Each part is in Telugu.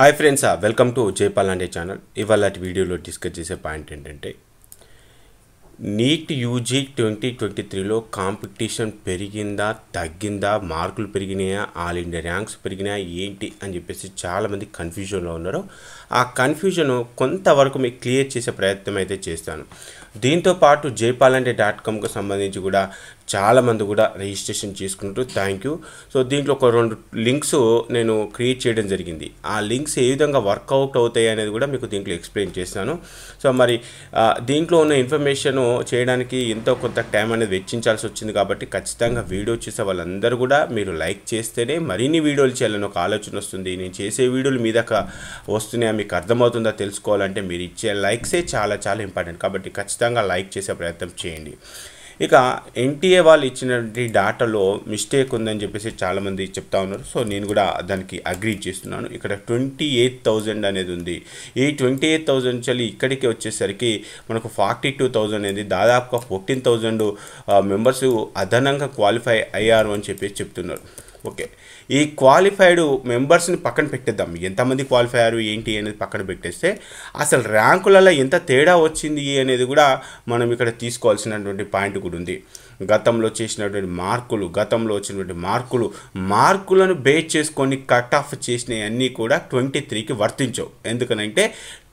hi friends welcome to Jaipal అంటే ఛానల్ ఇవాళ వీడియోలో డిస్కస్ చేసే పాయింట్ ఏంటంటే నీట్ యూజీ ట్వంటీ ట్వంటీ త్రీలో కాంపిటీషన్ పెరిగిందా తగ్గిందా మార్కులు పెరిగినాయా ఆల్ ఇండియా ర్యాంక్స్ పెరిగినాయా ఏంటి అని చెప్పేసి చాలామంది కన్ఫ్యూజన్లో ఉన్నారు ఆ కన్ఫ్యూజన్ కొంతవరకు మీకు క్లియర్ చేసే ప్రయత్నం అయితే చేస్తాను దీంతోపాటు జైపాల్ డాట్ కామ్కు సంబంధించి కూడా చాలామంది కూడా రిజిస్ట్రేషన్ చేసుకున్నారు థ్యాంక్ యూ సో దీంట్లో ఒక రెండు లింక్స్ నేను క్రియేట్ చేయడం జరిగింది ఆ లింక్స్ ఏ విధంగా వర్కౌట్ అవుతాయి అనేది కూడా మీకు దీంట్లో ఎక్స్ప్లెయిన్ చేస్తాను సో మరి దీంట్లో ఉన్న ఇన్ఫర్మేషన్ చేయడానికి ఎంతో కొంత టైం అనేది వెచ్చించాల్సి వచ్చింది కాబట్టి ఖచ్చితంగా వీడియో చేసే వాళ్ళందరూ కూడా మీరు లైక్ చేస్తేనే మరిన్ని వీడియోలు చేయాలని ఒక ఆలోచన వస్తుంది నేను చేసే వీడియోలు మీ దాకా వస్తున్నాయా మీకు అర్థమవుతుందా తెలుసుకోవాలంటే మీరు ఇచ్చే లైక్సే చాలా చాలా ఇంపార్టెంట్ కాబట్టి ఖచ్చితంగా లైక్ చేసే ప్రయత్నం చేయండి ఇక ఎన్టీఏ వాళ్ళు ఇచ్చినటువంటి డాటాలో మిస్టేక్ ఉందని చెప్పేసి చాలామంది చెప్తా ఉన్నారు సో నేను కూడా దానికి అగ్రీ చేస్తున్నాను ఇక్కడ ట్వంటీ ఎయిట్ థౌజండ్ అనేది ఉంది ఈ ట్వంటీ ఎయిట్ థౌజండ్ చలి ఇక్కడికి వచ్చేసరికి మనకు ఫార్టీ టూ థౌజండ్ అనేది దాదాపుగా ఫోర్టీన్ థౌజండ్ మెంబర్స్ అదనంగా క్వాలిఫై అయ్యారు అని చెప్పి చెప్తున్నారు ఓకే ఈ క్వాలిఫైడ్ మెంబర్స్ని పక్కన పెట్టేద్దాం ఎంతమంది క్వాలిఫై అయ్యారు ఏంటి అనేది పక్కన పెట్టేస్తే అసలు ర్యాంకులలో ఎంత తేడా వచ్చింది అనేది కూడా మనం ఇక్కడ తీసుకోవాల్సినటువంటి పాయింట్ కూడా ఉంది గతంలో చేసినటువంటి మార్కులు గతంలో వచ్చినటువంటి మార్కులు మార్కులను బేస్ చేసుకొని కట్ ఆఫ్ చేసినవన్నీ కూడా ట్వంటీ త్రీకి వర్తించవు ఎందుకనంటే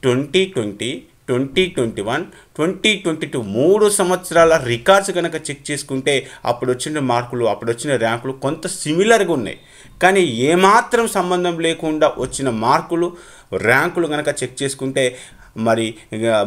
twenty twenty twenty twenty one twenty twenty two మూడు సంవత్సరాల రికార్డ్స్ కనుక చెక్ చేసుకుంటే అప్పుడు వచ్చిన మార్కులు అప్పుడు వచ్చిన ర్యాంకులు కొంత సిమిలర్గా ఉన్నాయి కానీ ఏమాత్రం సంబంధం లేకుండా వచ్చిన మార్కులు ర్యాంకులు కనుక చెక్ చేసుకుంటే మరి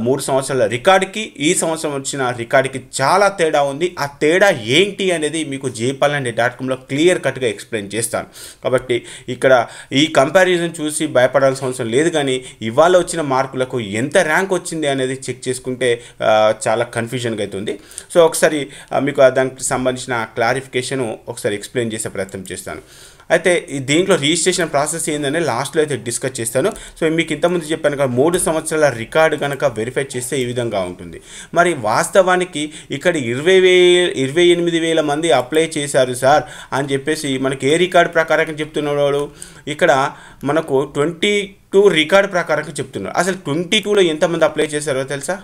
మూడు సంవత్సరాల రికార్డుకి ఈ సంవత్సరం వచ్చిన రికార్డుకి చాలా తేడా ఉంది ఆ తేడా ఏంటి అనేది మీకు జేపాలండి డాట్ కామ్లో క్లియర్ కట్గా ఎక్స్ప్లెయిన్ చేస్తాను కాబట్టి ఇక్కడ ఈ కంపారిజన్ చూసి భయపడాల్సిన అవసరం లేదు కానీ ఇవాళ వచ్చిన మార్కులకు ఎంత ర్యాంక్ వచ్చింది అనేది చెక్ చేసుకుంటే చాలా కన్ఫ్యూజన్గా అవుతుంది సో ఒకసారి మీకు దానికి సంబంధించిన క్లారిఫికేషన్ ఒకసారి ఎక్స్ప్లెయిన్ చేసే ప్రయత్నం చేస్తాను అయితే దీంట్లో రిజిస్ట్రేషన్ ప్రాసెస్ ఏందనే లాస్ట్లో అయితే డిస్కస్ చేస్తాను సో మీకు ఇంతకుముందు చెప్పాను కదా మూడు సంవత్సరాల రికార్డు కనుక వెరిఫై చేస్తే ఈ విధంగా ఉంటుంది మరి వాస్తవానికి ఇక్కడ ఇరవై వే ఇరవై ఎనిమిది వేల మంది అప్లై చేశారు సార్ అని చెప్పేసి మనకి ఏ రికార్డు ప్రకారం చెప్తున్నాడు ఇక్కడ మనకు ట్వంటీ టూ రికార్డ్ ప్రకారం చెప్తున్నారు అసలు ట్వంటీ టూలో ఎంతమంది అప్లై చేశారో తెలుసా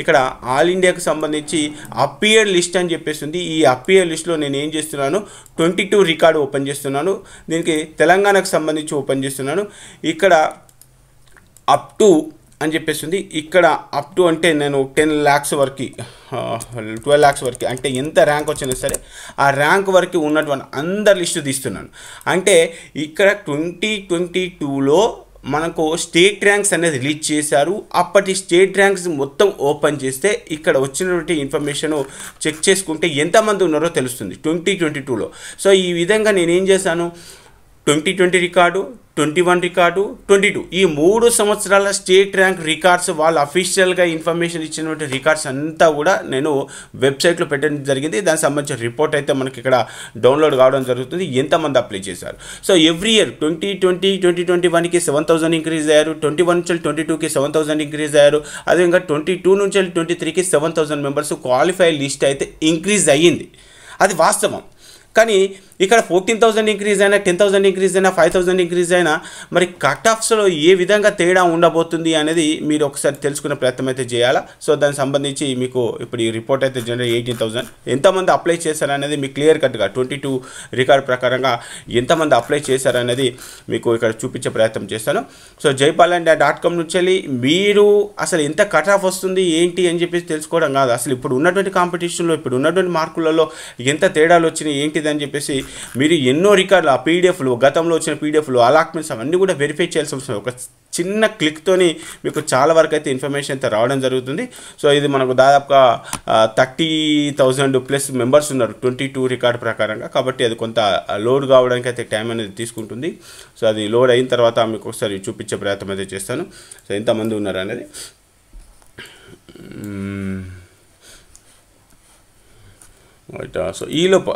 ఇక్కడ ఆల్ ఇండియాకు సంబంధించి అప్పియర్ లిస్ట్ అని ఉంది ఈ అప్పియర్ లిస్ట్లో నేను ఏం చేస్తున్నాను ట్వంటీ టూ రికార్డు ఓపెన్ చేస్తున్నాను దీనికి తెలంగాణకు సంబంధించి ఓపెన్ చేస్తున్నాను ఇక్కడ అప్ టు అని ఉంది ఇక్కడ అప్ టు అంటే నేను టెన్ ల్యాక్స్ వరకు ట్వెల్వ్ ల్యాక్స్ వరకు అంటే ఎంత ర్యాంక్ వచ్చినా సరే ఆ ర్యాంక్ వరకు ఉన్నటువంటి అందరి లిస్టు తీస్తున్నాను అంటే ఇక్కడ ట్వంటీ ట్వంటీ టూలో మనకు స్టేట్ ర్యాంక్స్ అనేది రిలీజ్ చేశారు అప్పటి స్టేట్ ర్యాంక్స్ మొత్తం ఓపెన్ చేస్తే ఇక్కడ వచ్చినటువంటి ఇన్ఫర్మేషన్ చెక్ చేసుకుంటే ఎంతమంది ఉన్నారో తెలుస్తుంది ట్వంటీ ట్వంటీ టూలో సో ఈ విధంగా నేనేం చేశాను twenty twenty record twenty one record twenty two ఈ మూడు సంవత్సరాల స్టేట్ ర్యాంక్ రికార్డ్స్ వాళ్ళు అఫీషియల్గా ఇన్ఫర్మేషన్ ఇచ్చినటువంటి రికార్డ్స్ అంతా కూడా నేను వెబ్సైట్లో పెట్టడం జరిగింది దానికి సంబంధించిన రిపోర్ట్ అయితే మనకి ఇక్కడ డౌన్లోడ్ కావడం జరుగుతుంది ఎంతమంది అప్లై చేశారు so every year twenty twenty twenty twenty వన్కి సెవెన్ థౌసండ్ ఇంక్రీజ్ అయ్యారు ట్వంటీ వన్ నుంచి ట్వంటీ టూకి సెవెన్ థౌసండ్ ఇంక్రీజ్ అయ్యారు అదేవిధంగా ట్వంటీ టూ నుంచి ట్వంటీ త్రీకి seven thousand members qualify list అయితే ఇంక్రీజ్ అయ్యింది అది వాస్తవం కానీ ఇక్కడ ఫోర్టీన్ థౌసండ్ ఇంక్రీజ్ అయినా టెన్ థౌసండ్ ఇంక్రీజ్ అయినా ఫైవ్ థౌసండ్ ఇంక్రీజ్ అయినా మరి కట్ ఆఫ్స్లో ఏ విధంగా తేడా ఉండబోతుంది అనేది మీరు ఒకసారి తెలుసుకునే ప్రయత్నం అయితే చేయాలా సో దానికి సంబంధించి మీకు ఇప్పుడు ఈ రిపోర్ట్ అయితే జనరల్ ఎయిటీన్ థౌసండ్ ఎంతమంది అప్లై చేశారనేది మీకు క్లియర్ కట్గా ట్వంటీ టూ రికార్డ్ ప్రకారంగా ఎంతమంది అప్లై చేశారనేది మీకు ఇక్కడ చూపించే ప్రయత్నం చేస్తాను so Jaipal and dot com నుంచి వెళ్ళి మీరు అసలు ఎంత కట్ ఆఫ్ వస్తుంది ఏంటి అని చెప్పేసి తెలుసుకోవడం కాదు అసలు ఇప్పుడు ఉన్నటువంటి కాంపిటీషన్లో ఇప్పుడు ఉన్నటువంటి మార్కులలో ఎంత తేడాలు వచ్చినాయి ఏంటి ఇది అని చెప్పేసి మీరు ఎన్నో రికార్డులు ఆ పీడిఎఫ్లు గతంలో వచ్చిన పీడిఎఫ్లు అలాక్మెంట్స్ అవన్నీ కూడా వెరిఫై చేయాల్సి వస్తుంది ఒక చిన్న క్లిక్తో మీకు చాలా వరకు అయితే ఇన్ఫర్మేషన్ అయితే రావడం జరుగుతుంది సో ఇది మనకు దాదాపుగా థర్టీ థౌజండ్ ప్లస్ మెంబర్స్ ఉన్నారు ట్వంటీ టూ రికార్డ్ ప్రకారంగా కాబట్టి అది కొంత లోడ్ కావడానికి అయితే టైం అనేది తీసుకుంటుంది సో అది లోడ్ అయిన తర్వాత మీకు ఒకసారి చూపించే ప్రయత్నం అయితే చేస్తాను సో ఎంతమంది ఉన్నారు అనేది రైట్ సో ఈలోపు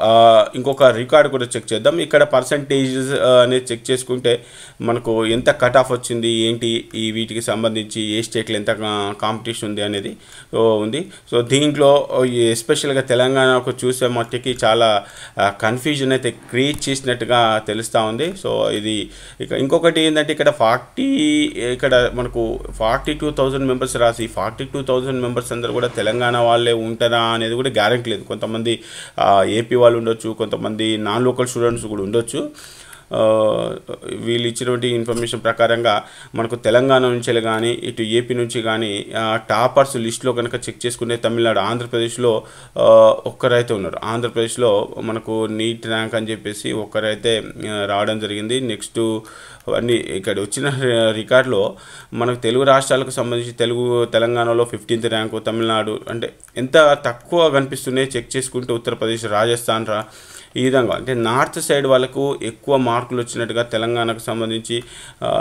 ఇంకొక రికార్డ్ కూడా చెక్ చేద్దాం ఇక్కడ పర్సంటేజెస్ uh, అనేది చెక్ చేసుకుంటే మనకు ఎంత కట్ ఆఫ్ వచ్చింది ఏంటి ఈ వీటికి సంబంధించి ఏ స్టేట్లో ఎంత కాంపిటీషన్ ఉంది అనేది ఉంది సో దీంట్లో ఎస్పెషల్గా తెలంగాణకు చూసే మట్టికి చాలా కన్ఫ్యూజన్ అయితే క్రియేట్ చేసినట్టుగా తెలుస్తూ ఉంది సో ఇది ఇక ఇంకొకటి ఏంటంటే ఇక్కడ ఫార్టీ ఇక్కడ మనకు ఫార్టీ టూ థౌజండ్ మెంబర్స్ రాసి ఫార్టీ టూ థౌజండ్ మెంబర్స్ అందరూ కూడా తెలంగాణ వాళ్ళే ఉంటారా అనేది కూడా గ్యారంటీ లేదు కొంతమంది ఏపీ వాళ్ళు ఉండొచ్చు కొంతమంది నాన్ లోకల్ స్టూడెంట్స్ కూడా ఉండొచ్చు వీళ్ళు ఇచ్చినటువంటి ఇన్ఫర్మేషన్ ప్రకారంగా మనకు తెలంగాణ నుంచి కానీ ఇటు ఏపీ నుంచి కానీ టాపర్స్ లిస్ట్లో కనుక చెక్ చేసుకుంటే తమిళనాడు ఆంధ్రప్రదేశ్లో ఒక్కరైతే ఉన్నారు ఆంధ్రప్రదేశ్లో మనకు నీట్ ర్యాంక్ అని చెప్పేసి ఒక్కరైతే రావడం జరిగింది నెక్స్ట్ అన్ని ఇక్కడ వచ్చిన రికార్డులో మనకు తెలుగు రాష్ట్రాలకు సంబంధించి తెలుగు తెలంగాణలో ఫిఫ్టీన్త్ ర్యాంకు తమిళనాడు అంటే ఎంత తక్కువ కనిపిస్తున్నాయి చెక్ చేసుకుంటే ఉత్తరప్రదేశ్ రాజస్థాన్ రా ఈ విధంగా అంటే నార్త్ సైడ్ వాళ్ళకు ఎక్కువ మార్కులు వచ్చినట్టుగా తెలంగాణకు సంబంధించి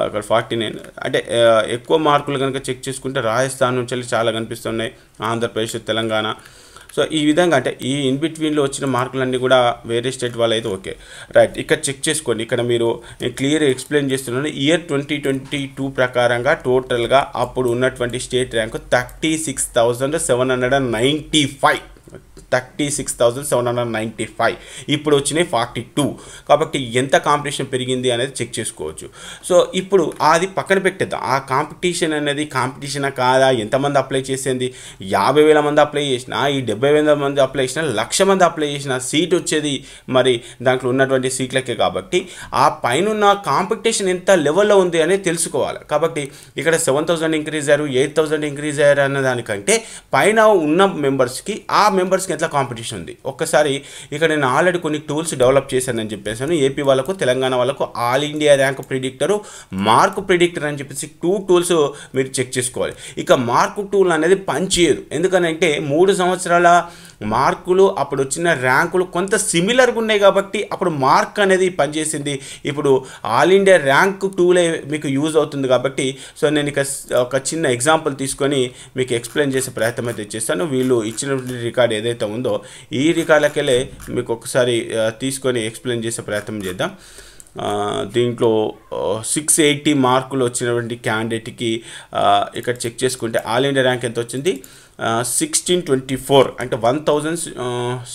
ఇక్కడ ఫార్టీ నైన్ అంటే ఎక్కువ మార్కులు కనుక చెక్ చేసుకుంటే రాజస్థాన్ నుంచి చాలా కనిపిస్తున్నాయి ఆంధ్రప్రదేశ్ తెలంగాణ సో ఈ విధంగా అంటే ఈ ఇన్ బిట్వీన్లో వచ్చిన మార్కులన్నీ కూడా వేరే స్టేట్ వాళ్ళైతే ఓకే రైట్ ఇక్కడ చెక్ చేసుకోండి ఇక్కడ మీరు క్లియర్ ఎక్స్ప్లెయిన్ చేస్తున్నాను ఇయర్ ట్వంటీ ట్వంటీ టూ ప్రకారంగా టోటల్గా అప్పుడు ఉన్నటువంటి state rank thirty six thousand seven hundred and ninety five thirty six thousand seven hundred ninety five ఇప్పుడు వచ్చినాయి ఫార్టీ టూ కాబట్టి ఎంత కాంపిటీషన్ పెరిగింది అనేది చెక్ చేసుకోవచ్చు సో ఇప్పుడు అది పక్కన పెట్టేద్దాం ఆ కాంపిటీషన్ అనేది కాంపిటీషన్ కాదా ఎంతమంది అప్లై చేసింది యాభై వేల మంది అప్లై చేసినా ఈ డెబ్బై వేల మంది అప్లై చేసినా లక్ష మంది అప్లై చేసిన సీట్ వచ్చేది మరి దాంట్లో ఉన్నటువంటి సీట్లకే కాబట్టి ఆ పైన కాంపిటీషన్ ఎంత లెవెల్లో ఉంది అనేది తెలుసుకోవాలి కాబట్టి ఇక్కడ సెవెన్ థౌసండ్ ఇంక్రీజ్ అయ్యారు ఎయిట్ థౌసండ్ ఇంక్రీజ్ అయ్యారు అన్న దానికంటే పైన ఉన్న మెంబర్స్కి ఆ మెంబర్స్కి ఎట్లా కాంపిటీషన్ ఉంది ఒక్కసారి ఇక్కడ నేను ఆల్రెడీ కొన్ని టూల్స్ డెవలప్ చేశానని చెప్పేసాను ఏపీ వాళ్ళకు తెలంగాణ వాళ్ళకు all India rank predictor mark predictor అని చెప్పేసి టూ టూల్స్ మీరు చెక్ చేసుకోవాలి ఇక మార్క్ టూల్ అనేది పనిచేయదు ఎందుకనంటే మూడు సంవత్సరాల మార్కులు అప్పుడు వచ్చిన ర్యాంకులు కొంత సిమిలర్గా ఉన్నాయి కాబట్టి అప్పుడు మార్క్ అనేది పనిచేసింది ఇప్పుడు ఆల్ ఇండియా ర్యాంక్ టూలే మీకు యూజ్ అవుతుంది కాబట్టి సో నేను ఇక ఒక చిన్న ఎగ్జాంపుల్ తీసుకొని మీకు ఎక్స్ప్లెయిన్ చేసే ప్రయత్నం అయితే చేస్తాను వీళ్ళు ఇచ్చిన రికార్డ్ ఏదైతే ఉందో ఈ రికాలకెళ్ళే మీకు ఒకసారి తీసుకొని ఎక్స్ప్లెయిన్ చేసే ప్రయత్నం చేద్దాం దీంట్లో సిక్స్ ఎయిటీ మార్కులు వచ్చినటువంటి క్యాండిడేట్కి ఇక్కడ చెక్ చేసుకుంటే ఆల్ ఇండియా ర్యాంక్ ఎంత వచ్చింది సిక్స్టీన్ ట్వంటీ ఫోర్ అంటే వన్ థౌజండ్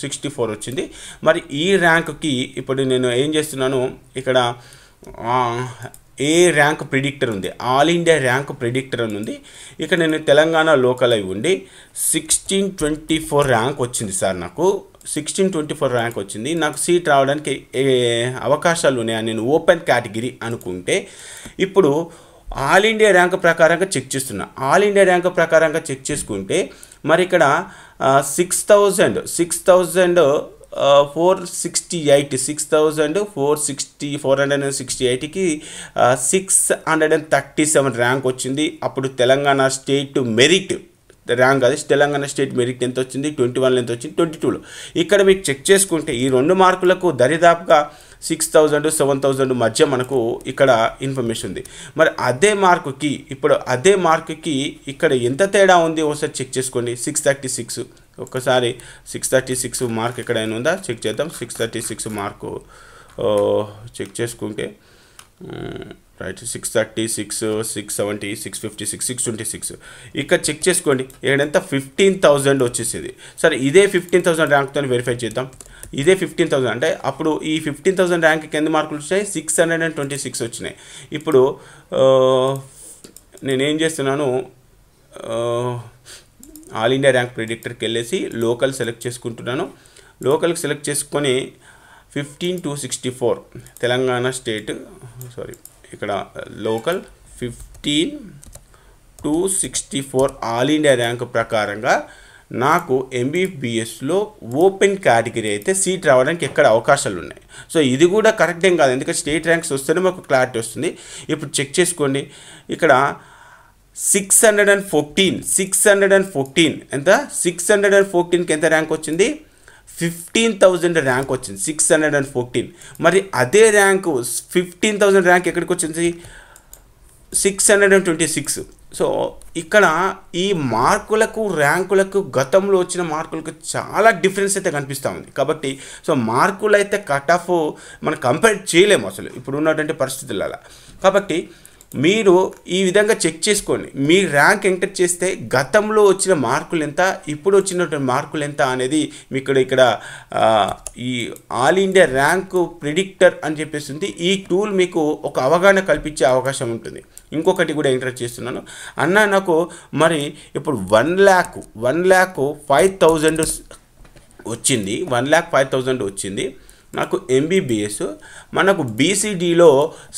సిక్స్టీ ఫోర్ వచ్చింది మరి ఈ ర్యాంక్కి ఇప్పుడు నేను ఏం చేస్తున్నాను ఇక్కడ ఏ ర్యాంక్ ప్రిడిక్టర్ ఉంది ఆల్ ఇండియా ర్యాంక్ ప్రిడిక్టర్ అని ఉంది ఇక్కడ నేను తెలంగాణ లోకల్ అయి ఉండి సిక్స్టీన్ ట్వంటీ ఫోర్ ర్యాంక్ వచ్చింది సార్ నాకు సిక్స్టీన్ ట్వంటీ ఫోర్ ర్యాంక్ వచ్చింది నాకు సీట్ రావడానికి అవకాశాలు ఉన్నాయని నేను ఓపెన్ కేటగిరీ అనుకుంటే ఇప్పుడు ఆల్ ఇండియా ర్యాంక్ ప్రకారంగా చెక్ చేస్తున్నా ఆల్ ఇండియా ర్యాంక్ ప్రకారంగా చెక్ చేసుకుంటే మరి ఇక్కడ six thousand six thousand four sixty eight six thousand four sixty four hundred and sixty ఎయిట్కి six hundred and thirty seven rank వచ్చింది అప్పుడు తెలంగాణ స్టేట్ మెరిట్ ర్యాంక్ అది తెలంగాణ స్టేట్ మెరిట్ ఎంత వచ్చింది ట్వంటీ వన్ ఎంత వచ్చింది ట్వంటీ టూలో ఇక్కడ మీకు చెక్ చేసుకుంటే ఈ రెండు మార్కులకు దరిదాపుగా సిక్స్ థౌజండ్ సెవెన్ థౌజండ్ మధ్య మనకు ఇక్కడ ఇన్ఫర్మేషన్ ఉంది మరి అదే మార్కుకి ఇప్పుడు అదే మార్కుకి ఇక్కడ ఎంత తేడా ఉంది ఒకసారి చెక్ చేసుకోండి సిక్స్ థర్టీ సిక్స్ ఒక్కసారి సిక్స్ థర్టీ సిక్స్ మార్క్ ఎక్కడైనా ఉందా చెక్ చేద్దాం six thirty six mark check చేసుకుంటే right six thirty six six seventy six fifty six six twenty six ఇక్కడ చెక్ చేసుకోండి ఏడంతా ఫిఫ్టీన్ థౌజండ్ వచ్చేసింది సరే ఇదే ఫిఫ్టీన్ థౌసండ్ ర్యాంక్తో వెరిఫై చేద్దాం ఇదే ఫిఫ్టీన్ థౌసండ్ అంటే అప్పుడు ఈ ఫిఫ్టీన్ థౌసండ్ ర్యాంక్కి ఎన్ని మార్కులు వచ్చినాయి six hundred and twenty six వచ్చినాయి ఇప్పుడు నేనేం చేస్తున్నాను ఆల్ ఇండియా ర్యాంక్ ప్రిడిక్టర్కి వెళ్ళేసి లోకల్ సెలెక్ట్ చేసుకుంటున్నాను లోకల్కి సెలెక్ట్ చేసుకొని fifteen to sixty four Telangana state sorry ఇక్కడ local fifteen to sixty four all India rank ప్రకారంగా నాకు ఎంబీబీఎస్లో ఓపెన్ కేటగిరీ అయితే సీట్ రావడానికి ఎక్కడ అవకాశాలు ఉన్నాయి సో ఇది కూడా కరెక్టేం కాదు ఎందుకంటే స్టేట్ ర్యాంక్స్ వస్తేనే మాకు క్లారిటీ వస్తుంది ఇప్పుడు చెక్ చేసుకోండి ఇక్కడ six hundred and fourteen six hundred and fourteen ఎంత సిక్స్ హండ్రెడ్ అండ్ ఫోర్టీన్కి ఎంత ర్యాంక్ వచ్చింది ఫిఫ్టీన్ థౌజండ్ ర్యాంక్ వచ్చింది సిక్స్ హండ్రెడ్ అండ్ ఫోర్టీన్ మరి అదే ర్యాంకు ఫిఫ్టీన్ థౌజండ్ ర్యాంక్ ఎక్కడికి వచ్చింది six hundred and twenty six so ఇక్కడ ఈ మార్కులకు ర్యాంకులకు గతంలో వచ్చిన మార్కులకు చాలా డిఫరెన్స్ అయితే కనిపిస్తూ ఉంది కాబట్టి సో మార్కులు అయితే కట్ ఆఫ్ మనం కంపేర్ చేయలేము అసలు ఇప్పుడు ఉన్నటువంటి పరిస్థితులలో కాబట్టి మీరు ఈ విధంగా చెక్ చేసుకోండి మీ ర్యాంక్ ఎంటర్ చేస్తే గతంలో వచ్చిన మార్కులు ఎంత ఇప్పుడు వచ్చినటువంటి మార్కులు ఎంత అనేది మీ ఇక్కడ ఇక్కడ ఈ ఆల్ ఇండియా ర్యాంక్ ప్రిడిక్టర్ అని చెప్పేసి ఈ టూల్ మీకు ఒక అవగాహన కల్పించే అవకాశం ఉంటుంది ఇంకొకటి కూడా ఎంటర్ చేస్తున్నాను అన్న నాకు మరి ఇప్పుడు one lakh one lakh five thousand వచ్చింది వన్ ల్యాక్ ఫైవ్ థౌజండ్ వచ్చింది నాకు ఎంబీబీఎస్ మనకు బీసీడీలో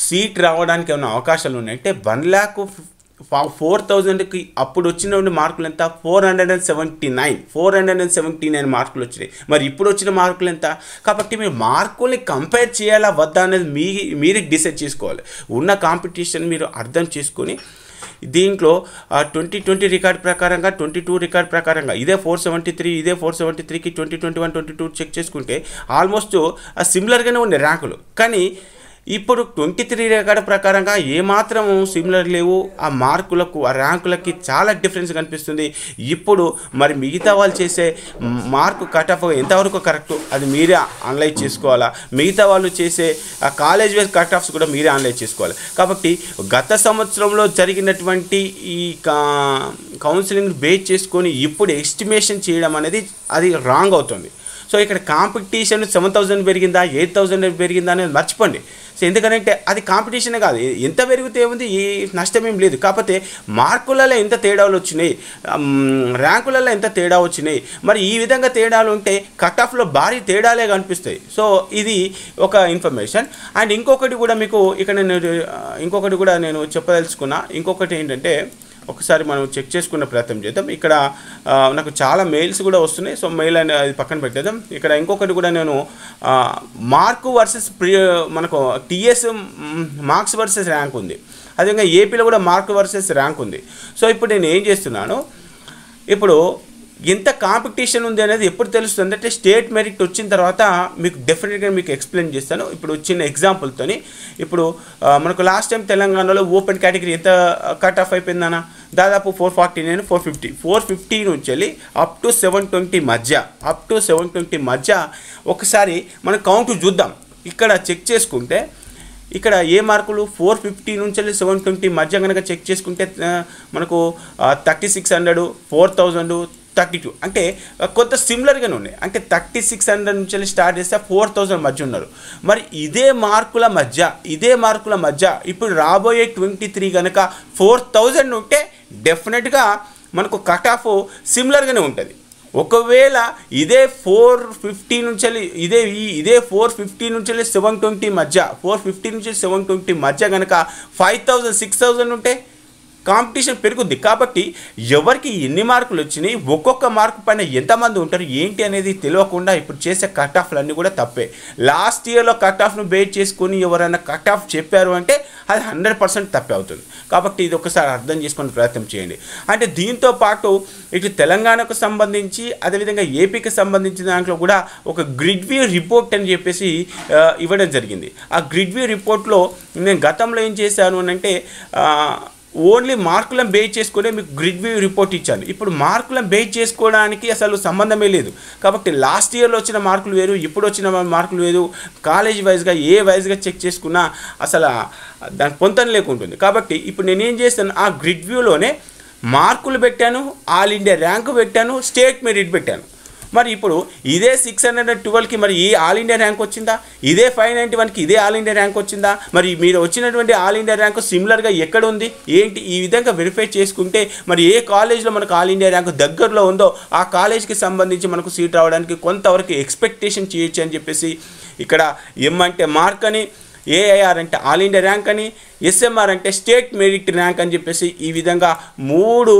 సీట్ రావడానికి ఏమైనా అవకాశాలు ఉన్నాయంటే వన్ ల్యాక్ ఫోర్ థౌజండ్కి అప్పుడు వచ్చిన మార్కులు ఎంత four hundred and seventy nine four hundred and seventy nine మార్కులు వచ్చినాయి మరి ఇప్పుడు వచ్చిన మార్కులు ఎంత కాబట్టి మీరు మార్కుల్ని కంపేర్ చేయాలా వద్దా అనేది మీ మీరే డిసైడ్ చేసుకోవాలి ఉన్న కాంపిటీషన్ మీరు అర్థం చేసుకొని దీంట్లో ట్వంటీ ట్వంటీ రికార్డ్ ప్రకారంగా ట్వంటీ టూ రికార్డ్ ప్రకారంగా ఇదే ఫోర్ సెవెంటీ త్రీ ఇదే ఫోర్ సెవెంటీ త్రీకి twenty twenty one twenty two check చేసుకుంటే ఆల్మోస్ట్ సిమిలర్గానే ఉండే ర్యాంకులు కానీ ఇప్పుడు ట్వంటీ త్రీ రికార్డు ప్రకారంగా ఏమాత్రము సిమిలర్ లేవు ఆ మార్కులకు ఆ ర్యాంకులకి చాలా డిఫరెన్స్ కనిపిస్తుంది ఇప్పుడు మరి మిగతా వాళ్ళు చేసే మార్కు కట్ ఆఫ్ ఎంతవరకు కరెక్ట్ అది మీరే అనలైజ్ చేసుకోవాలా మిగతా వాళ్ళు చేసే ఆ కాలేజ్ వైజ్ కట్ ఆఫ్స్ కూడా మీరే అనలైజ్ చేసుకోవాలి కాబట్టి గత సంవత్సరంలో జరిగినటువంటి ఈ కౌన్సిలింగ్ బేస్ చేసుకొని ఇప్పుడు ఎస్టిమేషన్ చేయడం అనేది అది రాంగ్ అవుతుంది సో ఇక్కడ కాంపిటీషన్ సెవెన్ థౌసండ్ పెరిగిందా ఎయిట్ థౌసండ్ పెరిగిందా అనేది మర్చిపోండి సో ఎందుకంటే అది కాంపిటీషన్ కాదు ఎంత పెరిగితే ఉంది ఈ నష్టం ఏం లేదు కాకపోతే మార్కులలో ఎంత తేడాలు వచ్చినాయి ర్యాంకులలో ఎంత తేడా వచ్చినాయి మరి ఈ విధంగా తేడాలు ఉంటే కట్ ఆఫ్లో భారీ తేడాలే కనిపిస్తాయి సో ఇది ఒక ఇన్ఫర్మేషన్ అండ్ ఇంకొకటి కూడా మీకు ఇక్కడ నేను ఇంకొకటి కూడా నేను చెప్పదలుచుకున్నా ఇంకొకటి ఏంటంటే ఒకసారి మనం చెక్ చేసుకున్న ప్రయత్నం చేద్దాం ఇక్కడ నాకు చాలా మెయిల్స్ కూడా వస్తున్నాయి సో మెయిల్ అనేది అది పక్కన పెట్టేద్దాం ఇక్కడ ఇంకొకటి కూడా నేను మార్కు వర్సెస్ మనకు టీఎస్ మార్క్స్ వర్సెస్ ర్యాంక్ ఉంది అదేవిధంగా ఏపీలో కూడా మార్క్ వర్సెస్ ర్యాంక్ ఉంది సో ఇప్పుడు నేను ఏం చేస్తున్నాను ఇప్పుడు ఎంత కాంపిటీషన్ ఉంది అనేది ఎప్పుడు తెలుస్తుంది అంటే స్టేట్ మెరిట్ వచ్చిన తర్వాత మీకు డెఫినెట్గా మీకు ఎక్స్ప్లెయిన్ చేస్తాను ఇప్పుడు వచ్చిన ఎగ్జాంపుల్తోని ఇప్పుడు మనకు లాస్ట్ టైం తెలంగాణలో ఓపెన్ కేటగిరీ ఎంత కట్ ఆఫ్ అయిపోయిందన్నా దాదాపు four forty nine four fifty four fifty నుంచి వెళ్ళి అప్ టు సెవెన్ ట్వంటీ మధ్య అప్ టు సెవెన్ ట్వంటీ మధ్య ఒకసారి మనం కౌంట్ చూద్దాం ఇక్కడ చెక్ చేసుకుంటే ఇక్కడ ఏ మార్కులు ఫోర్ ఫిఫ్టీ నుంచి వెళ్ళి సెవెన్ ట్వంటీ మధ్య కనుక చెక్ చేసుకుంటే మనకు thirty six hundred four thousand thirty two అంటే కొంత సిమిలర్గానే ఉన్నాయి అంటే థర్టీ సిక్స్ హండ్రెడ్ నుంచి వెళ్ళి స్టార్ట్ చేస్తే ఫోర్ థౌజండ్ మధ్య ఉన్నారు మరి ఇదే మార్కుల మధ్య ఇదే మార్కుల మధ్య ఇప్పుడు రాబోయే ట్వంటీ త్రీ కనుక ఫోర్ థౌజండ్ ఉంటే డెఫినెట్గా మనకు కట్ ఆఫ్ సిమిలర్గానే ఉంటుంది ఒకవేళ ఇదే ఫోర్ ఫిఫ్టీ నుంచి వెళ్ళి ఇదే ఇదే ఫోర్ ఫిఫ్టీ నుంచి వెళ్ళి సెవెన్ ట్వంటీ మధ్య ఫోర్ ఫిఫ్టీ నుంచి సెవెన్ ట్వంటీ మధ్య కనుక ఫైవ్ థౌజండ్ సిక్స్ థౌజండ్ ఉంటే కాంపిటీషన్ పెరుగుద్ది కాబట్టి ఎవరికి ఎన్ని మార్కులు వచ్చినాయి ఒక్కొక్క మార్కు పైన ఎంతమంది ఉంటారు ఏంటి అనేది తెలియకుండా ఇప్పుడు చేసే కట్ ఆఫ్లు అన్నీ కూడా తప్పే లాస్ట్ ఇయర్లో కట్ ఆఫ్ను బేట్ చేసుకొని ఎవరైనా కట్ ఆఫ్ చెప్పారు అంటే అది హండ్రెడ్ పర్సెంట్ తప్పే అవుతుంది కాబట్టి ఇది ఒకసారి అర్థం చేసుకునే ప్రయత్నం చేయండి అంటే దీంతో పాటు ఇటు తెలంగాణకు సంబంధించి అదేవిధంగా ఏపీకి సంబంధించిన దాంట్లో కూడా ఒక గ్రిడ్ వ్యూ రిపోర్ట్ అని చెప్పేసి ఇవ్వడం జరిగింది ఆ గ్రిడ్ వ్యూ రిపోర్ట్లో నేను గతంలో ఏం చేశాను అంటే ఓన్లీ మార్కులను బేస్ చేసుకునే మీకు గ్రిడ్ వ్యూ రిపోర్ట్ ఇచ్చాను ఇప్పుడు మార్కులను బేస్ చేసుకోవడానికి అసలు సంబంధమే లేదు కాబట్టి లాస్ట్ ఇయర్లో వచ్చిన మార్కులు వేరు ఇప్పుడు వచ్చిన మార్కులు వేరు కాలేజ్ వైజ్గా ఏ వైజ్గా చెక్ చేసుకున్నా అసలు దాని పొంతన లేకుంటుంది కాబట్టి ఇప్పుడు నేనేం చేస్తాను ఆ గ్రిడ్ వ్యూలోనే మార్కులు పెట్టాను ఆల్ ఇండియా ర్యాంకు పెట్టాను స్టేట్ మెరిట్ పెట్టాను మరి ఇప్పుడు ఇదే సిక్స్ హండ్రెడ్ ట్వెల్వ్కి మరి ఈ ఆల్ ఇండియా ర్యాంక్ వచ్చిందా ఇదే ఫైవ్ నైంటీ వన్కి ఇదే ఆల్ ఇండియా ర్యాంక్ వచ్చిందా మరి మీరు వచ్చినటువంటి ఆల్ ఇండియా ర్యాంక్ సిమిలర్గా ఎక్కడ ఉంది ఏంటి ఈ విధంగా వెరిఫై చేసుకుంటే మరి ఏ కాలేజ్లో మనకు ఆల్ ఇండియా ర్యాంక్ దగ్గరలో ఉందో ఆ కాలేజ్కి సంబంధించి మనకు సీట్ రావడానికి కొంతవరకు ఎక్స్పెక్టేషన్ చేయొచ్చు అని చెప్పేసి ఇక్కడ ఏమంటే మార్క్ అని ఏఐఆర్ అంటే ఆల్ ఇండియా ర్యాంక్ అని ఎస్ఎంఆర్ అంటే స్టేట్ మెరిట్ ర్యాంక్ అని చెప్పేసి ఈ విధంగా మూడు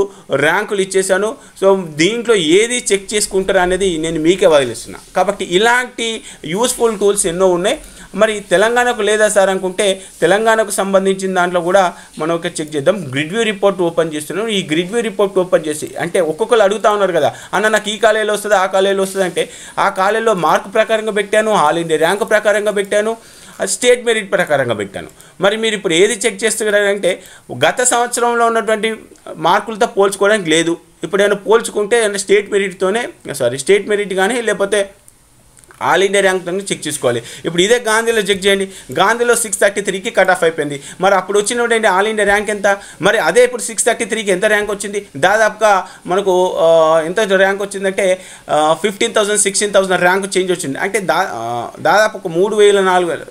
ర్యాంకులు ఇచ్చేశాను సో దీంట్లో ఏది చెక్ చేసుకుంటారు అనేది నేను మీకే వదిలిస్తున్నా కాబట్టి ఇలాంటి యూస్ఫుల్ టూల్స్ ఎన్నో ఉన్నాయి మరి తెలంగాణకు లేదా సార్ అనుకుంటే తెలంగాణకు సంబంధించిన దాంట్లో కూడా మనం ఒక చెక్ చేద్దాం వ్యూ రిపోర్ట్ ఓపెన్ చేస్తున్నాం ఈ వ్యూ రిపోర్ట్ ఓపెన్ చేసి అంటే ఒక్కొక్కరు అడుగుతా ఉన్నారు కదా అన్న నాకు ఈ కాలేజీలో వస్తుంది ఆ కాలేజీలో వస్తుంది అంటే ఆ కాలేజీలో మార్క్ ప్రకారంగా పెట్టాను ఆల్ ఇండియా ర్యాంక్ ప్రకారంగా పెట్టాను అది స్టేట్ మెరిట్ ప్రకారంగా పెట్టాను మరి మీరు ఇప్పుడు ఏది చెక్ చేస్తున్నారంటే గత సంవత్సరంలో ఉన్నటువంటి మార్కులతో పోల్చుకోవడానికి లేదు ఇప్పుడు ఏమైనా పోల్చుకుంటే స్టేట్ మెరిట్తోనే సారీ స్టేట్ మెరిట్ కానీ లేకపోతే ఆల్ ఇండియా ర్యాంక్ చెక్ చేసుకోవాలి ఇప్పుడు ఇదే గాంధీలో చెక్ చేయండి గాంధీలో సిక్స్ థర్టీ త్రీకి కట్ ఆఫ్ అయిపోయింది మరి అప్పుడు వచ్చినటువంటి ఆల్ ఇండియా ర్యాంక్ ఎంత మరి అదే ఇప్పుడు సిక్స్ థర్టీ త్రీకి ఎంత ర్యాంక్ వచ్చింది దాదాపుగా మనకు ఎంత ర్యాంక్ వచ్చిందంటే fifteen thousand sixteen thousand rank change వచ్చింది అంటే దా దాదాపు ఒక మూడు వేల నాలుగు వేల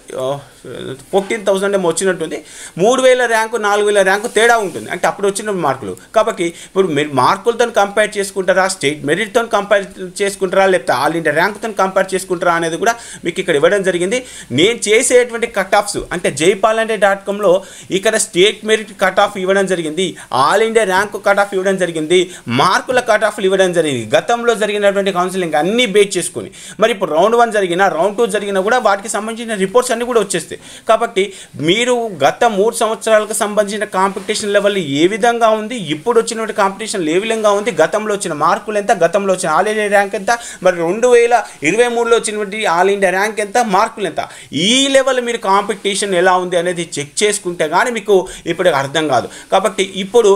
ఫోర్టీన్ థౌసండ్ ఏమో వచ్చినట్టుంది మూడు వేల ర్యాంకు నాలుగు వేల ర్యాంకు తేడా ఉంటుంది అంటే అప్పుడు వచ్చిన మార్కులు కాబట్టి ఇప్పుడు మీరు మార్కులతో కంపేర్ చేసుకుంటారా స్టేట్ మెరిట్తో కంపేర్ చేసుకుంటారా లేకపోతే ఆల్ ఇండియా ర్యాంకుతో కంపేర్ చేసుకుంటారా అనేది కూడా మీకు ఇక్కడ ఇవ్వడం జరిగింది నేను చేసేటువంటి కట్ ఆఫ్స్ అంటే జైపాల్ అంటే డాట్ కామ్లో ఇక్కడ స్టేట్ మెరిట్ కట్ ఆఫ్ ఇవ్వడం జరిగింది all India rank cut off ఇవ్వడం జరిగింది మార్కుల కట్ ఆఫ్లు ఇవ్వడం జరిగింది గతంలో జరిగినటువంటి కౌన్సిలింగ్ అన్నీ బేస్ చేసుకుని మరి ఇప్పుడు రౌండ్ వన్ జరిగినా రౌండ్ టూ జరిగినా కూడా వాటికి సంబంధించిన రిపోర్ట్స్ అన్నీ కూడా వచ్చేస్తాయి కాబట్టి మీరు గత మూడు సంవత్సరాలకు సంబంధించిన కాంపిటీషన్ లెవెల్ ఏ విధంగా ఉంది ఇప్పుడు వచ్చినటువంటి కాంపిటీషన్ ఏ విధంగా ఉంది గతంలో వచ్చిన మార్కులు ఎంత గతంలో వచ్చిన ఆల్ ఇండియా ర్యాంక్ ఎంత మరి రెండు వేల ఇరవై మూడులో వచ్చినటువంటి ఆల్ ఇండియా ర్యాంక్ ఎంత మార్కులు ఎంత ఈ లెవెల్ మీరు కాంపిటీషన్ ఎలా ఉంది అనేది చెక్ చేసుకుంటే కానీ మీకు ఇప్పుడు అర్థం కాదు కాబట్టి ఇప్పుడు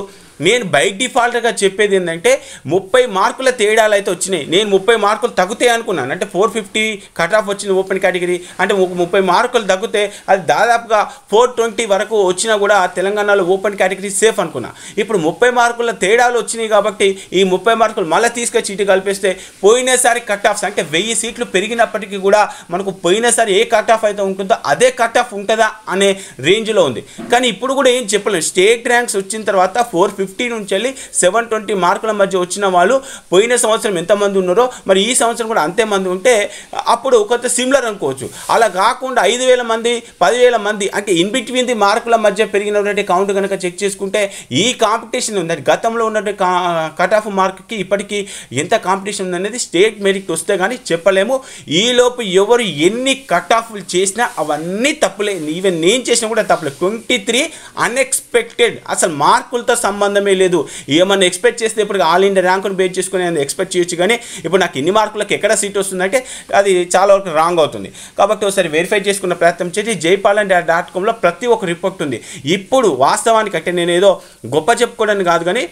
నేను బైక్ డిఫాల్ట్గా చెప్పేది ఏంటంటే ముప్పై మార్కుల తేడాలు అయితే వచ్చినాయి నేను ముప్పై మార్కులు తగ్గుతాయి అనుకున్నాను అంటే ఫోర్ ఫిఫ్టీ కట్ ఆఫ్ వచ్చింది ఓపెన్ కేటగిరీ అంటే ముప్పై మార్కులు తగ్గితే అది దాదాపుగా ఫోర్ ట్వంటీ వరకు వచ్చినా కూడా తెలంగాణలో ఓపెన్ కేటగిరీ సేఫ్ అనుకున్నా ఇప్పుడు ముప్పై మార్కుల తేడాలు వచ్చినాయి కాబట్టి ఈ ముప్పై మార్కులు మళ్ళీ తీసుకొచ్చి ఇటు కలిపేస్తే పోయినసారి కట్ ఆఫ్స్ అంటే వెయ్యి సీట్లు పెరిగినప్పటికీ కూడా మనకు పోయినసారి ఏ కట్ ఆఫ్ అయితే ఉంటుందో అదే కట్ ఆఫ్ ఉంటుందా అనే రేంజ్లో ఉంది కానీ ఇప్పుడు కూడా ఏం చెప్పలేదు స్టేట్ ర్యాంక్స్ వచ్చిన తర్వాత ఫోర్ ఫిఫ్టీ నుంచి వెళ్ళి సెవెన్ ట్వంటీ మార్కుల మధ్య వచ్చిన వాళ్ళు పోయిన సంవత్సరం ఎంతమంది ఉన్నారో మరి ఈ సంవత్సరం కూడా అంతే మంది ఉంటే అప్పుడు కొంత సిమిలర్ అనుకోవచ్చు అలా కాకుండా ఐదు వేల మంది పదివేల మంది అంటే ఇన్ బిట్వీన్ ది మార్కుల మధ్య పెరిగినటువంటి కౌంట్ కనుక చెక్ చేసుకుంటే ఈ కాంపిటీషన్ ఉందండి గతంలో ఉన్నటువంటి కట్ ఆఫ్ మార్క్కి ఇప్పటికీ ఎంత కాంపిటీషన్ ఉందనేది స్టేట్ మెరిట్ వస్తే కానీ చెప్పలేము ఈలోపు ఎవరు ఎన్ని కట్ ఆఫ్లు చేసినా అవన్నీ తప్పులే ఈవెన్ నేను చేసినా కూడా తప్పులే ట్వంటీ త్రీ అన్ఎక్స్పెక్టెడ్ అసలు మార్కులతో సంబంధం సంబంధమే లేదు ఏమన్నా ఎక్స్పెక్ట్ చేస్తే ఇప్పుడు ఆల్ ఇండియా ర్యాంకును బేట్ చేసుకుని నేను ఎక్స్పెక్ట్ చేయొచ్చు కానీ ఇప్పుడు నాకు ఇన్ని మార్కులకు ఎక్కడ సీట్ వస్తుందంటే అది చాలా వరకు రాంగ్ అవుతుంది కాబట్టి ఒకసారి వెరిఫై చేసుకున్న ప్రయత్నం చేసి జైపాల్ అండ్ డాట్ కామ్లో ప్రతి ఒక్క రిపోర్ట్ ఉంది ఇప్పుడు వాస్తవానికి అంటే నేను ఏదో గొప్ప చెప్పుకోవడానికి కాదు కానీ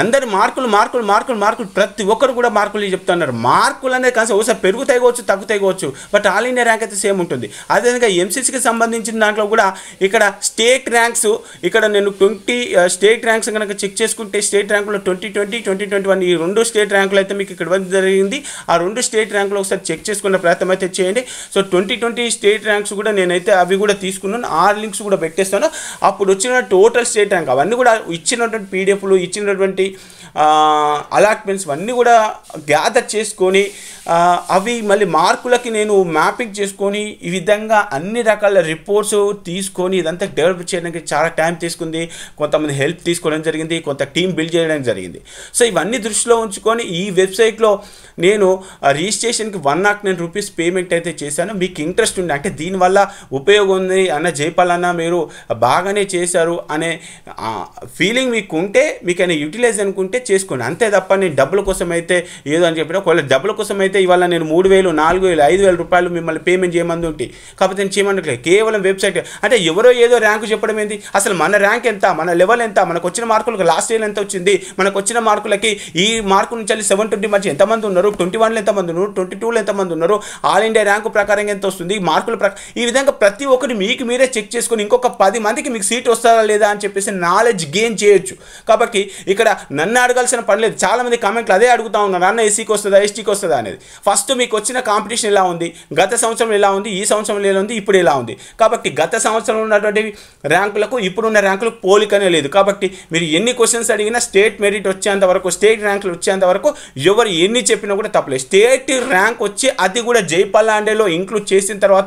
అందరు మార్కులు మార్కులు మార్కులు మార్కులు ప్రతి ఒక్కరు కూడా మార్కులు చెప్తున్నారు మార్కులు అనేది కాస్త ఒకసారి పెరుగుతాయి కావచ్చు తగ్గుతాయి కావచ్చు బట్ ఆల్ ఇండియా ర్యాంక్ అయితే సేమ్ ఉంటుంది అదేవిధంగా ఎంసీసీకి సంబంధించిన దాంట్లో కూడా ఇక్కడ స్టేట్ ర్యాంక్స్ ఇక్కడ నేను ట్వంటీ స్టేట్ ర్యాంక్స్ కనుక చెక్ చేసుకుంటే స్టేట్ ర్యాంకులో twenty twenty twenty twenty one ఈ రెండు స్టేట్ ర్యాంకులు అయితే మీకు ఇక్కడ జరిగింది ఆ రెండు స్టేట్ ర్యాంకులు ఒకసారి చెక్ చేసుకున్న ప్రయత్నం అయితే చేయండి so twenty twenty state ranks కూడా నేనైతే అవి కూడా తీసుకున్నాను ఆ లింక్స్ కూడా పెట్టేస్తాను అప్పుడు వచ్చిన టోటల్ స్టేట్ ర్యాంక్ అవన్నీ కూడా ఇచ్చినటువంటి పీడిఎఫ్లు ఇచ్చినటువంటి ఉన్నటువంటి అలాట్మెంట్స్ అన్నీ కూడా గ్యాదర్ చేసుకొని అవి మళ్ళీ మార్కులకి నేను మ్యాపింగ్ చేసుకొని ఈ విధంగా అన్ని రకాల రిపోర్ట్స్ తీసుకొని ఇదంతా డెవలప్ చేయడానికి చాలా టైం తీసుకుంది కొంతమంది హెల్ప్ తీసుకోవడం జరిగింది కొంత టీం బిల్డ్ చేయడం జరిగింది సో ఇవన్నీ దృష్టిలో ఉంచుకొని ఈ వెబ్సైట్లో నేను రిజిస్ట్రేషన్కి one nought nine rupees payment అయితే చేశాను మీకు ఇంట్రెస్ట్ ఉంది అంటే దీనివల్ల ఉపయోగం ఉంది అన్న జైపాల్ మీరు బాగానే చేశారు అనే ఫీలింగ్ మీకు ఉంటే మీకు అయినా యూటిలైజ్ అనుకుంటే చేసుకోండి అంతే తప్ప నేను డబ్బుల కోసం అయితే ఏదో అని చెప్పిన ఒకవేళ డబ్బుల కోసం అయితే అయితే ఇవాళ నేను మూడు వేలు నాలుగు వేలు ఐదు వేల రూపాయలు మిమ్మల్ని పేమెంట్ చేయమని ఉంటే కాకపోతే నేను చేయమంటలేదు కేవలం వెబ్సైట్ అంటే ఎవరో ఏదో ర్యాంకు చెప్పడం ఏంది అసలు మన ర్యాంక్ ఎంత మన లెవెల్ ఎంత మనకు వచ్చిన మార్కులకు లాస్ట్ ఇయర్ ఎంత వచ్చింది మనకు వచ్చిన మార్కులకి ఈ మార్కు నుంచి వెళ్ళి సెవెన్ ట్వంటీ మధ్య ఎంతమంది ఉన్నారు ట్వంటీ వన్లో ఎంతమంది ఉన్నారు ట్వంటీ టూలో ఎంతమంది ఉన్నారు ఆల్ ఇండియా ర్యాంకు ప్రకారం ఎంత వస్తుంది మార్కుల ప్రకారం ఈ విధంగా ప్రతి ఒక్కరు మీకు మీరే చెక్ చేసుకొని ఇంకొక పది మందికి మీకు సీట్ వస్తారా లేదా అని చెప్పేసి నాలెడ్జ్ గెయిన్ చేయొచ్చు కాబట్టి ఇక్కడ నన్ను అడగాల్సిన పని లేదు చాలామంది కామెంట్లు అదే అడుగుతా ఉన్నారు అన్న ఎస్సీకి వస్తుందా ఎస్టీకి వస్తుందా అనేది ఫస్ట్ మీకు వచ్చిన కాంపిటీషన్ ఎలా ఉంది గత సంవత్సరం ఎలా ఉంది ఈ సంవత్సరం ఎలా ఉంది ఇప్పుడు ఎలా ఉంది కాబట్టి గత సంవత్సరం ఉన్నటువంటి ర్యాంకులకు ఇప్పుడున్న ర్యాంకులు పోలికనే లేదు కాబట్టి మీరు ఎన్ని క్వశ్చన్స్ అడిగినా స్టేట్ మెరిట్ వచ్చేంత వరకు స్టేట్ ర్యాంకులు వచ్చేంత వరకు ఎవరు ఎన్ని చెప్పినా కూడా తప్పలేదు స్టేట్ ర్యాంక్ వచ్చి అది కూడా జైపల్లాండేలో ఇంక్లూడ్ చేసిన తర్వాత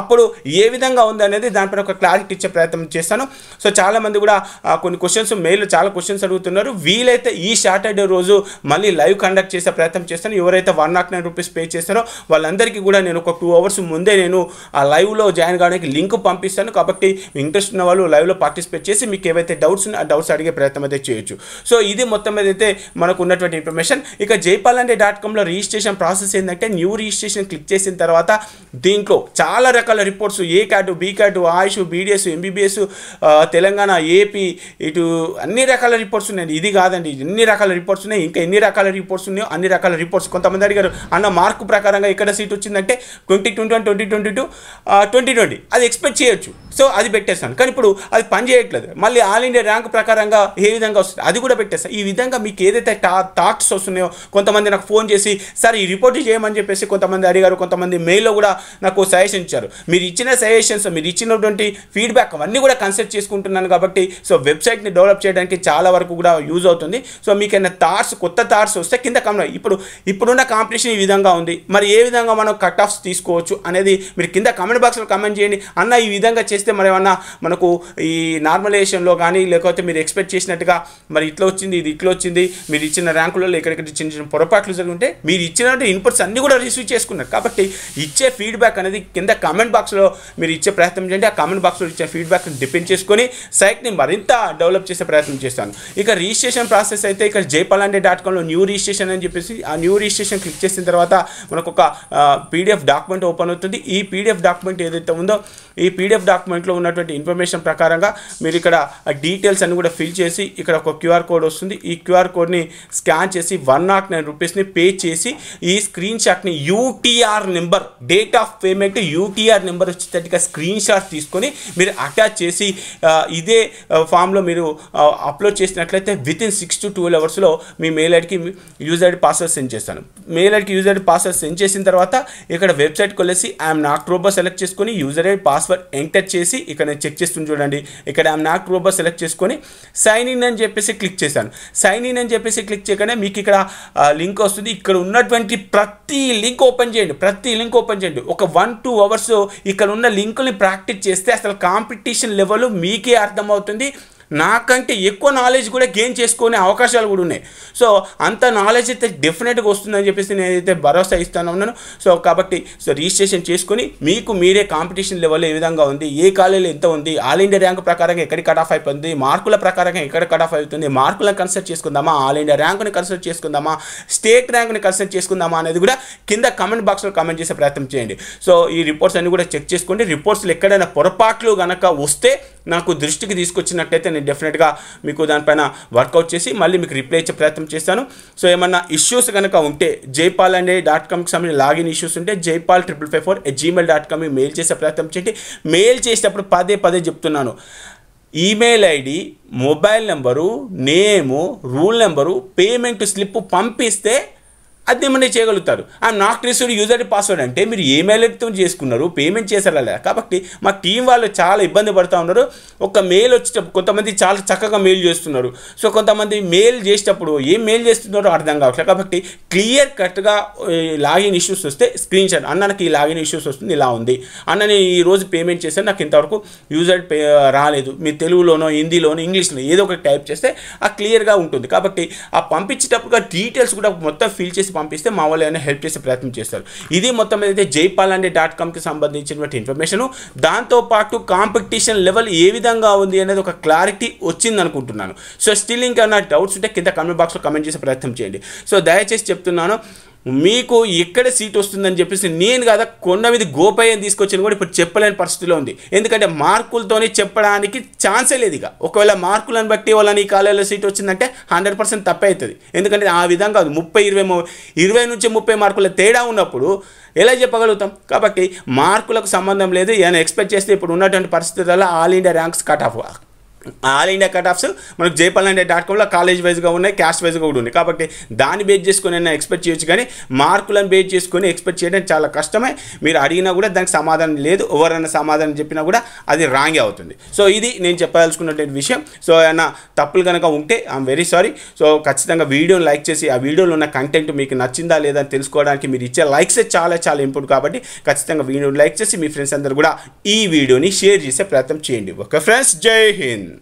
అప్పుడు ఏ విధంగా ఉంది అనేది దానిపైన ఒక క్లారిటీ ఇచ్చే ప్రయత్నం చేస్తాను సో చాలామంది కూడా కొన్ని క్వశ్చన్స్ మెయిల్ చాలా క్వశ్చన్స్ అడుగుతున్నారు వీలైతే ఈ సాటర్డే రోజు మళ్ళీ లైవ్ కండక్ట్ చేసే ప్రయత్నం చేస్తాను ఎవరైతే one nought forty nine rupees pay చేస్తారో వాళ్ళందరికీ కూడా నేను ఒక టూ అవర్స్ ముందే నేను ఆ లైవ్లో జాయిన్ కావడానికి లింక్ పంపిస్తాను కాబట్టి ఇంట్రెస్ట్ ఉన్న వాళ్ళు లైవ్లో పార్టిసిపేట్ చేసి మీకు ఏవైతే డౌట్స్ ఉన్నాయో ఆ డౌట్స్ అడిగే ప్రయత్నం అయితే చేయొచ్చు సో ఇది మొత్తం మీద అయితే మనకు ఉన్నటువంటి ఇన్ఫర్మేషన్ ఇక జైపాలండే డాట్ కామ్లో రిజిస్ట్రేషన్ ప్రాసెస్ ఏంటంటే న్యూ రిజిస్ట్రేషన్ క్లిక్ చేసిన తర్వాత దీంట్లో చాలా రకాల reports A card B card AYUSH BDS MBBS Telangana AP ఇటు అన్ని రకాల రిపోర్ట్స్ ఉన్నాయండి ఇది కాదండి ఎన్ని రకాల రిపోర్ట్స్ ఉన్నాయి ఇంకా ఎన్ని రకాల రిపోర్ట్స్ ఉన్నాయో అన్ని రకాల రిపోర్ట్స్ కొంతమంది అడిగారు అన్న మార్కు ప్రకారంగా ఇక్కడ సీట్ వచ్చిందంటే twenty twenty one twenty twenty two twenty twenty అది ఎక్స్పెక్ట్ చేయొచ్చు సో అది పెట్టేస్తాను కానీ ఇప్పుడు అది పని చేయట్లేదు మళ్ళీ ఆల్ ఇండియా ర్యాంక్ ప్రకారంగా ఏ విధంగా వస్తుంది అది కూడా పెట్టేస్తాను ఈ విధంగా మీకు ఏదైతే టా థాట్స్ వస్తున్నాయో కొంతమంది నాకు ఫోన్ చేసి సార్ ఈ రిపోర్ట్ చేయమని చెప్పేసి కొంతమంది అడిగారు కొంతమంది మెయిల్లో కూడా నాకు సజెషన్ ఇచ్చారు మీరు ఇచ్చిన సజెషన్స్ మీరు ఇచ్చినటువంటి ఫీడ్బ్యాక్ అవన్నీ కూడా కన్సిడర్ చేసుకుంటున్నాను కాబట్టి సో వెబ్సైట్ని డెవలప్ చేయడానికి చాలా వరకు కూడా యూజ్ అవుతుంది సో మీకైనా థాట్స్ కొత్త థాట్స్ వస్తే కింద కమ్మ ఇప్పుడు ఇప్పుడున్న కాంపిటీషన్ సిచ్యువేషన్ ఈ విధంగా ఉంది మరి ఏ విధంగా మనం కట్ ఆఫ్స్ తీసుకోవచ్చు అనేది మీరు కింద కమెంట్ బాక్స్లో కమెంట్ చేయండి అన్న ఈ విధంగా చేస్తే మరి ఏమన్నా మనకు ఈ నార్మలైజేషన్లో కానీ లేకపోతే మీరు ఎక్స్పెక్ట్ చేసినట్టుగా మరి ఇట్లా వచ్చింది ఇది ఇట్లా వచ్చింది మీరు ఇచ్చిన ర్యాంకులలో ఎక్కడెక్కడ చిన్న చిన్న పొరపాట్లు జరుగుంటే మీరు ఇచ్చిన ఇన్పుట్స్ అన్నీ కూడా రిసీవ్ చేసుకున్నారు కాబట్టి ఇచ్చే ఫీడ్బ్యాక్ అనేది కింద కమెంట్ బాక్స్లో మీరు ఇచ్చే ప్రయత్నం చేయండి ఆ కమెంట్ బాక్స్లో ఇచ్చే ఫీడ్బ్యాక్ని డిపెండ్ చేసుకొని సైట్ని మరింత డెవలప్ చేసే ప్రయత్నం చేస్తాను ఇక రిజిస్ట్రేషన్ ప్రాసెస్ అయితే ఇక్కడ జైపలాండే డాట్ కామ్లో న్యూ రిజిస్ట్రేషన్ అని చెప్పేసి ఆ న్యూ రిజిస్ట్రేషన్ క్లిక్ చేసి చేసిన తర్వాత మనకు ఒక పీడిఎఫ్ డాక్యుమెంట్ ఓపెన్ అవుతుంది ఈ పీడిఎఫ్ డాక్యుమెంట్ ఏదైతే ఉందో ఈ పీడిఎఫ్ డాక్యుమెంట్లో ఉన్నటువంటి ఇన్ఫర్మేషన్ ప్రకారంగా మీరు ఇక్కడ డీటెయిల్స్ అన్ని కూడా ఫిల్ చేసి ఇక్కడ ఒక క్యూఆర్ కోడ్ వస్తుంది ఈ క్యూఆర్ కోడ్ని స్కాన్ చేసి వన్ నాట్ నైన్ రూపీస్ని పే చేసి ఈ స్క్రీన్ షాట్ని UTR number date of payment UTR number వచ్చేటట్టుగా స్క్రీన్ షాట్ తీసుకొని మీరు అటాచ్ చేసి ఇదే ఫామ్లో మీరు అప్లోడ్ చేసినట్లయితే within six to twelve అవర్స్లో మీ మెయిల్ ఐడికి యూజ్ ఐడి పాస్వర్డ్ సెండ్ చేస్తాను మెయిల్ ఐడికి వెబ్సైట్కి యూజర్ ఐడి పాస్వర్డ్ సెండ్ చేసిన తర్వాత ఇక్కడ వెబ్సైట్కి వెళ్ళేసి ఐఎమ్ నాక్ రోబర్ సెలెక్ట్ చేసుకొని యూజర్ ఐడి పాస్వర్డ్ ఎంటర్ చేసి ఇక్కడ నేను చెక్ చేస్తుంది చూడండి ఇక్కడ ఐఎమ్ నాక్ రోబర్ సెలెక్ట్ చేసుకొని సైన్ ఇన్ అని చెప్పేసి క్లిక్ చేశాను సైన్ ఇన్ అని చెప్పేసి క్లిక్ చేయగానే మీకు ఇక్కడ లింక్ వస్తుంది ఇక్కడ ఉన్నటువంటి ప్రతి లింక్ ఓపెన్ చేయండి ప్రతి లింక్ ఓపెన్ చేయండి ఒక వన్ టూ అవర్స్ ఇక్కడ ఉన్న లింకుల్ని ప్రాక్టీస్ చేస్తే అసలు కాంపిటీషన్ లెవెల్ మీకే అర్థమవుతుంది నాకంటే ఎక్కువ నాలెడ్జ్ కూడా గెయిన్ చేసుకునే అవకాశాలు కూడా ఉన్నాయి సో అంత నాలెడ్జ్ అయితే డెఫినెట్గా వస్తుందని చెప్పేసి నేనైతే భరోసా ఇస్తాను ఉన్నాను సో కాబట్టి సో రిజిస్ట్రేషన్ చేసుకుని మీకు మీరే కాంపిటీషన్ లెవెల్ ఏ విధంగా ఉంది ఏ కాలేజీలో ఎంత ఉంది ఆల్ ఇండియా ర్యాంక్ ప్రకారంగా ఎక్కడ కట్ ఆఫ్ అయిపోతుంది మార్కుల ప్రకారంగా ఎక్కడ కట్ ఆఫ్ అవుతుంది మార్కులను కన్సల్ట్ చేసుకుందామా ఆల్ ఇండియా ర్యాంక్ని కన్సల్ట్ చేసుకుందామా స్టేట్ ర్యాంక్ని కన్సల్ట్ చేసుకుందామా అనేది కూడా కింద కమెంట్ బాక్స్లో కమెంట్ చేసే ప్రయత్నం చేయండి సో ఈ రిపోర్ట్స్ అన్ని కూడా చెక్ చేసుకోండి రిపోర్ట్స్లో ఎక్కడైనా పొరపాట్లు కనుక వస్తే నాకు దృష్టికి తీసుకొచ్చినట్టయితే నేను డెఫినెట్గా మీకు దానిపైన వర్కౌట్ చేసి మళ్ళీ మీకు రిప్లై ఇచ్చే ప్రయత్నం చేస్తాను సో ఏమన్నా ఇష్యూస్ కనుక ఉంటే జైపాల్ అనే డాట్ కామ్కి సంబంధించిన లాగిన్ ఇష్యూస్ ఉంటే Jaipal triple five four Gmail dot కామ్కి మెయిల్ చేసే ప్రయత్నం చేయండి మెయిల్ చేసేటప్పుడు పదే పదే చెప్తున్నాను email ID mobile number name roll number payment slip పంపిస్తే అది మిమ్మల్ని చేయగలుగుతారు ఆ నాట్ రిసీవ్డ్ యూజర్ పాస్వర్డ్ అంటే మీరు ఈమెయిల్తో చేసుకున్నారు పేమెంట్ చేశారా లేదా కాబట్టి మా టీం వాళ్ళు చాలా ఇబ్బంది పడుతూ ఉన్నారు ఒక మెయిల్ వచ్చేటప్పుడు కొంతమంది చాలా చక్కగా మెయిల్ చేస్తున్నారు సో కొంతమంది మెయిల్ చేసేటప్పుడు ఏం మెయిల్ చేస్తున్నారో అర్థం కావట్లేదు కాబట్టి క్లియర్ కట్గా లాగిన్ ఇష్యూస్ వస్తే స్క్రీన్ షాట్ అన్నకి ఈ లాగిన్ ఇష్యూస్ వస్తుంది ఇలా ఉంది అన్న నేను ఈరోజు పేమెంట్ చేస్తే నాకు ఇంతవరకు యూజర్ పే రాలేదు మీ తెలుగులోనో హిందీలోనో ఇంగ్లీష్లో ఏదో ఒకటి టైప్ చేస్తే ఆ క్లియర్గా ఉంటుంది కాబట్టి ఆ పంపించేటప్పుడు డీటెయిల్స్ కూడా మొత్తం ఫిల్ చేసి పంపిస్తే మా వాళ్ళు ఏమైనా హెల్ప్ చేసే ప్రయత్నం చేస్తారు ఇది మొత్తం ఏదైతే జైపాల్ అండి డాట్ కామ్కి సంబంధించినటువంటి ఇన్ఫర్మేషన్ దాంతోపాటు కాంపిటీషన్ లెవెల్ ఏ విధంగా ఉంది అనేది ఒక క్లారిటీ వచ్చింది అనుకుంటున్నాను సో స్టిల్ ఇంకా నా డౌట్స్ ఉంటే కింద కమెంట్ బాక్స్లో కమెంట్ చేసే ప్రయత్నం చేయండి సో దయచేసి చెప్తున్నాను మీకు ఇక్కడే సీట్ వస్తుందని చెప్పేసి నేను కదా కొండమిది గోపయ్యని తీసుకొచ్చిన కూడా ఇప్పుడు చెప్పలేని పరిస్థితిలో ఉంది ఎందుకంటే మార్కులతోనే చెప్పడానికి ఛాన్సే లేదు ఇక ఒకవేళ మార్కులను బట్టి వాళ్ళని ఈ కాలేజీలో సీట్ వచ్చిందంటే హండ్రెడ్ పర్సెంట్ తప్పే అవుతుంది ఎందుకంటే ఆ విధంగా కాదు ముప్పై ఇరవై ఇరవై నుంచి ముప్పై మార్కుల తేడా ఉన్నప్పుడు ఎలా చెప్పగలుగుతాం కాబట్టి మార్కులకు సంబంధం లేదు ఏమైనా ఎక్స్పెక్ట్ చేస్తే ఇప్పుడు ఉన్నటువంటి పరిస్థితులలో all India ranks cut off all India cut offs మనకు అండ్ డాట్ కామ్లో కాలేజ్ వైజ్గా ఉన్నాయి క్యాస్ట్ వైజ్గా కూడా ఉన్నాయి కాబట్టి దాన్ని బేస్ చేసుకుని అయినా ఎక్స్పెక్ట్ చేయొచ్చు కానీ మార్కులను బేస్ చేసుకొని ఎక్స్పెక్ట్ చేయడం చాలా కష్టమే మీరు అడిగినా కూడా దానికి సమాధానం లేదు ఎవరైనా సమాధానం చెప్పినా కూడా అది రాంగే అవుతుంది సో ఇది నేను చెప్పదలుచుకున్నటువంటి విషయం సో ఏమైనా తప్పులు కనుక ఉంటే ఐఎమ్ వెరీ సారీ సో ఖచ్చితంగా వీడియోని లైక్ చేసి ఆ వీడియోలో ఉన్న కంటెంట్ మీకు నచ్చిందా లేదా అని తెలుసుకోవడానికి మీరు ఇచ్చే లైక్సే చాలా చాలా ఇంపార్టెంట్ కాబట్టి ఖచ్చితంగా వీడియోని లైక్ చేసి మీ ఫ్రెండ్స్ అందరూ కూడా ఈ వీడియోని షేర్ చేసే ప్రయత్నం చేయండి ఓకే ఫ్రెండ్స్ జై హింద్